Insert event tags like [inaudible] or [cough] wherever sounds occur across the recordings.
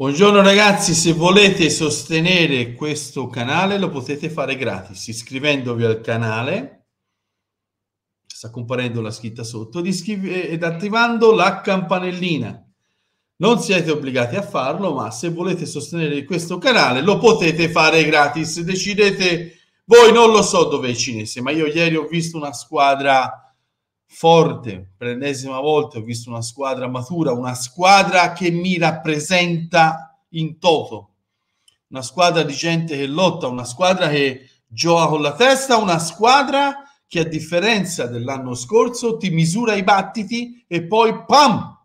Buongiorno ragazzi, se volete sostenere questo canale lo potete fare gratis iscrivendovi al canale, sta comparendo la scritta sotto, ed attivando la campanellina. Non siete obbligati a farlo, ma se volete sostenere questo canale lo potete fare gratis. Decidete voi, non lo so dove è il cinese, ma io ieri ho visto una squadra forte, per l'ennesima volta ho visto una squadra matura, una squadra che mi rappresenta in toto, una squadra di gente che lotta, una squadra che gioca con la testa, una squadra che a differenza dell'anno scorso ti misura i battiti e poi pam,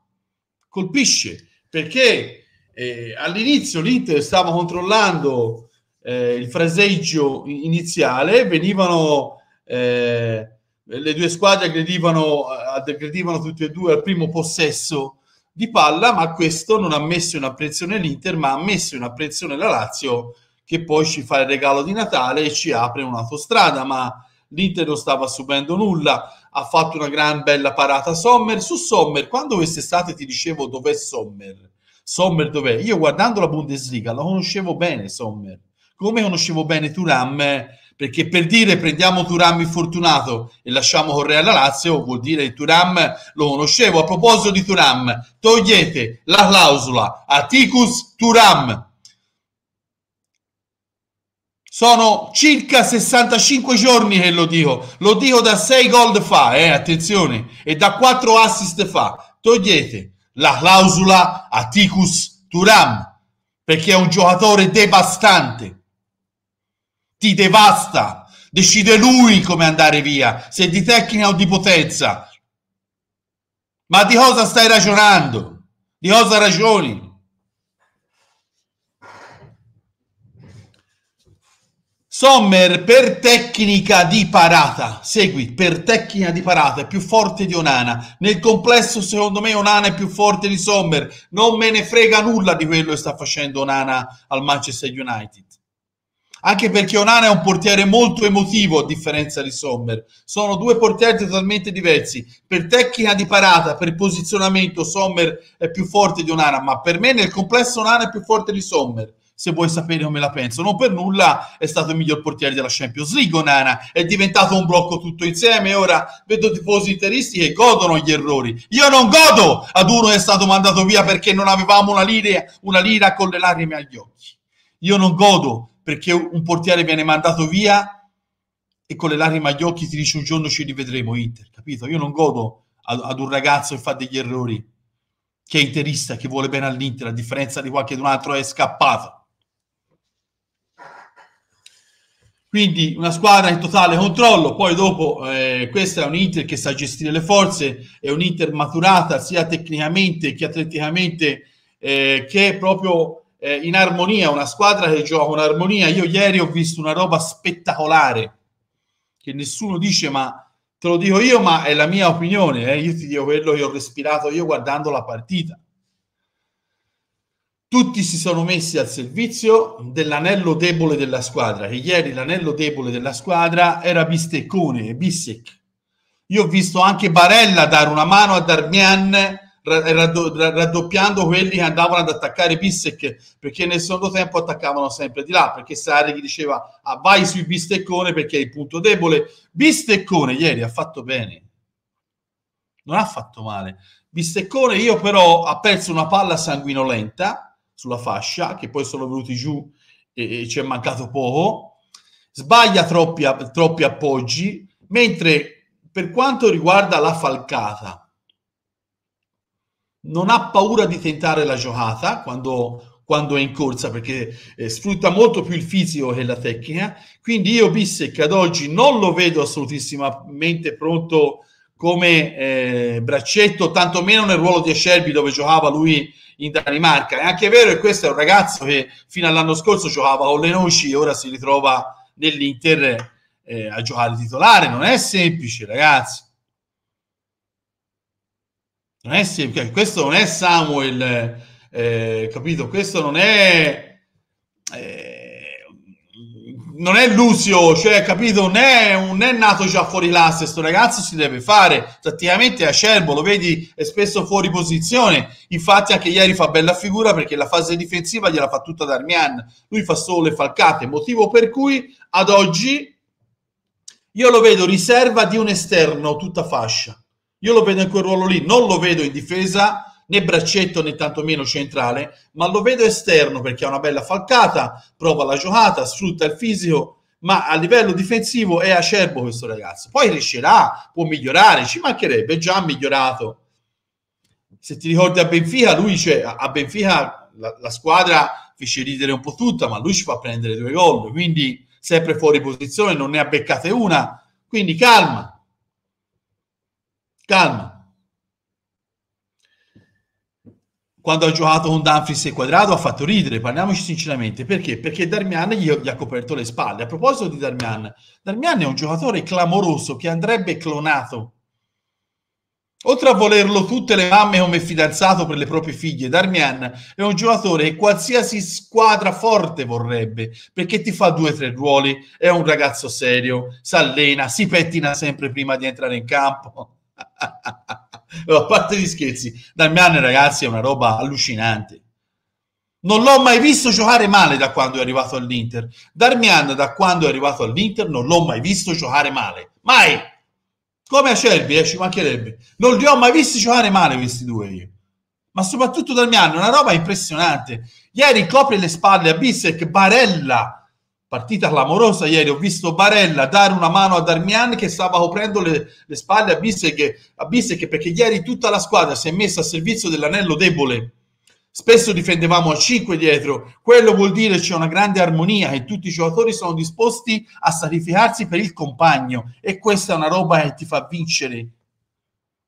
colpisce, perché eh, all'inizio l'Inter stava controllando eh, il fraseggio iniziale, venivano... Eh, eh, le due squadre aggredivano, eh, aggredivano tutte e due al primo possesso di palla, ma questo non ha messo in apprensione l'Inter, ma ha messo in apprensione la Lazio, che poi ci fa il regalo di Natale e ci apre un'autostrada, ma l'Inter non stava subendo nulla, ha fatto una gran bella parata Sommer. Su Sommer, quando quest'estate ti dicevo dov'è Sommer? Sommer dov'è? Io guardando la Bundesliga lo conoscevo bene Sommer, come conoscevo bene Turam perché per dire prendiamo Turam infortunato e lasciamo correre alla Lazio vuol dire che Turam lo conoscevo. A proposito di Turam, togliete la clausola Aticus Turam. Sono circa 65 giorni che lo dico, lo dico da 6 gol fa, eh, attenzione, e da 4 assist fa. Togliete la clausola Aticus Turam perché è un giocatore devastante ti devasta. Decide lui come andare via, se di tecnica o di potenza. Ma di cosa stai ragionando? Di cosa ragioni? Sommer per tecnica di parata, segui, per tecnica di parata è più forte di Onana. Nel complesso secondo me Onana è più forte di Sommer, non me ne frega nulla di quello che sta facendo Onana al Manchester United anche perché Onana è un portiere molto emotivo a differenza di Sommer. Sono due portieri totalmente diversi. Per tecnica di parata, per posizionamento, Sommer è più forte di Onana, ma per me nel complesso Onana è più forte di Sommer. Se vuoi sapere come la penso, non per nulla è stato il miglior portiere della Champions League. Onana è diventato un blocco tutto insieme. Ora vedo tifosi interisti che godono gli errori. Io non godo ad uno che è stato mandato via perché non avevamo una linea, una lira con le lacrime agli occhi. Io non godo perché un portiere viene mandato via e con le lacrime agli occhi ti dice un giorno ci rivedremo Inter, capito? Io non godo ad, ad un ragazzo che fa degli errori, che è interista, che vuole bene all'Inter, a differenza di qualche altro è scappato. Quindi una squadra in totale controllo, poi dopo eh, questa è un Inter che sa gestire le forze, è un Inter maturata sia tecnicamente che atleticamente, eh, che proprio eh, in armonia, una squadra che gioca in armonia. Io ieri ho visto una roba spettacolare che nessuno dice, ma te lo dico io, ma è la mia opinione. Eh. Io ti dico quello che ho respirato io guardando la partita. Tutti si sono messi al servizio dell'anello debole della squadra, E ieri l'anello debole della squadra era Bisteccone e Bissec. Io ho visto anche Barella dare una mano a Darmian raddoppiando quelli che andavano ad attaccare Bissec perché nel secondo tempo attaccavano sempre di là perché Sarri gli diceva ah, vai sui Bisteccone perché è il punto debole Bisteccone ieri ha fatto bene non ha fatto male Bisteccone io però ha perso una palla sanguinolenta sulla fascia che poi sono venuti giù e, e ci è mancato poco sbaglia troppi, troppi appoggi mentre per quanto riguarda la falcata non ha paura di tentare la giocata quando, quando è in corsa perché eh, sfrutta molto più il fisico che la tecnica. Quindi io Bissec ad oggi non lo vedo assolutissimamente pronto come eh, braccetto, tantomeno nel ruolo di Acerbi dove giocava lui in Danimarca. È anche vero che questo è un ragazzo che fino all'anno scorso giocava con le noci e ora si ritrova nell'Inter eh, a giocare titolare. Non è semplice, ragazzi. Non è, cioè, questo non è Samuel, eh, capito? Questo non è... Eh, non è Lucio, cioè, capito? Non è, non è nato già fuori l'asse, Questo ragazzo si deve fare. attivamente è acerbo, lo vedi, è spesso fuori posizione. Infatti anche ieri fa bella figura perché la fase difensiva gliela fa tutta Darmian. Lui fa solo le falcate, motivo per cui ad oggi io lo vedo riserva di un esterno tutta fascia io lo vedo in quel ruolo lì, non lo vedo in difesa né braccetto né tantomeno centrale, ma lo vedo esterno perché ha una bella falcata, prova la giocata, sfrutta il fisico, ma a livello difensivo è acerbo questo ragazzo. Poi crescerà, può migliorare, ci mancherebbe, già migliorato. Se ti ricordi a Benfica, lui c'è, a Benfica la, la squadra fece ridere un po' tutta, ma lui ci fa prendere due gol, quindi sempre fuori posizione, non ne ha beccate una, quindi calma Calma. Quando ha giocato con Danfis e Quadrato ha fatto ridere, parliamoci sinceramente. Perché? Perché Darmian gli, gli ha coperto le spalle. A proposito di Darmian, Darmian è un giocatore clamoroso che andrebbe clonato. Oltre a volerlo tutte le mamme come fidanzato per le proprie figlie, Darmian è un giocatore che qualsiasi squadra forte vorrebbe, perché ti fa due o tre ruoli, è un ragazzo serio, si allena, si pettina sempre prima di entrare in campo. [laughs] a parte gli scherzi, Damiano ragazzi è una roba allucinante. Non l'ho mai visto giocare male da quando è arrivato all'Inter. Darmian da quando è arrivato all'Inter non l'ho mai visto giocare male. Mai! Come a Cervi, eh, ci mancherebbe. Non li ho mai visti giocare male questi due io. Ma soprattutto Darmian, una roba impressionante. Ieri copre le spalle a Bissek, barella partita clamorosa ieri, ho visto Barella dare una mano a Darmian che stava coprendo le, le spalle a Bissek, a Bissek perché ieri tutta la squadra si è messa a servizio dell'anello debole spesso difendevamo a 5 dietro, quello vuol dire c'è una grande armonia e tutti i giocatori sono disposti a sacrificarsi per il compagno e questa è una roba che ti fa vincere.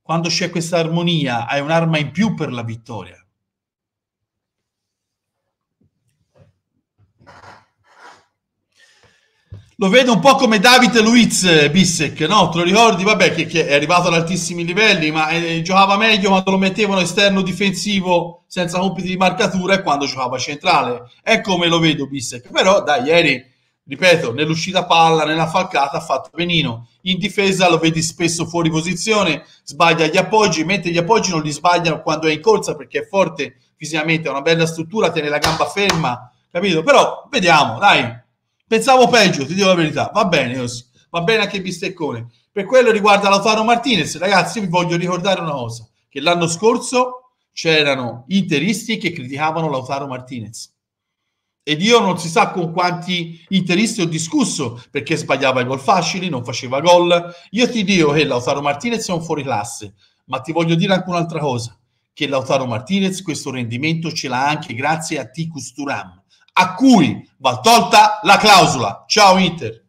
Quando c'è questa armonia hai un'arma in più per la vittoria. Lo vedo un po' come Davide Luiz eh, Bissek, no? Te lo ricordi? Vabbè, che, che è arrivato ad altissimi livelli, ma eh, giocava meglio quando lo mettevano esterno difensivo senza compiti di marcatura e quando giocava centrale. È come lo vedo Bissek. Però, dai, ieri, ripeto, nell'uscita palla, nella falcata ha fatto benino. In difesa lo vedi spesso fuori posizione, sbaglia gli appoggi, mentre gli appoggi non li sbagliano quando è in corsa perché è forte fisicamente, ha una bella struttura, tiene la gamba ferma, capito? Però, vediamo, dai Pensavo peggio, ti dico la verità. Va bene, Ossi. va bene anche bisteccone. Per quello riguarda Lautaro Martinez, ragazzi, vi voglio ricordare una cosa, che l'anno scorso c'erano interisti che criticavano Lautaro Martinez. Ed io non si sa con quanti interisti ho discusso perché sbagliava i gol facili, non faceva gol. Io ti dico che Lautaro Martinez è un fuoriclasse, ma ti voglio dire anche un'altra cosa, che Lautaro Martinez questo rendimento ce l'ha anche grazie a Ticus Turam a cui va tolta la clausola. Ciao Inter!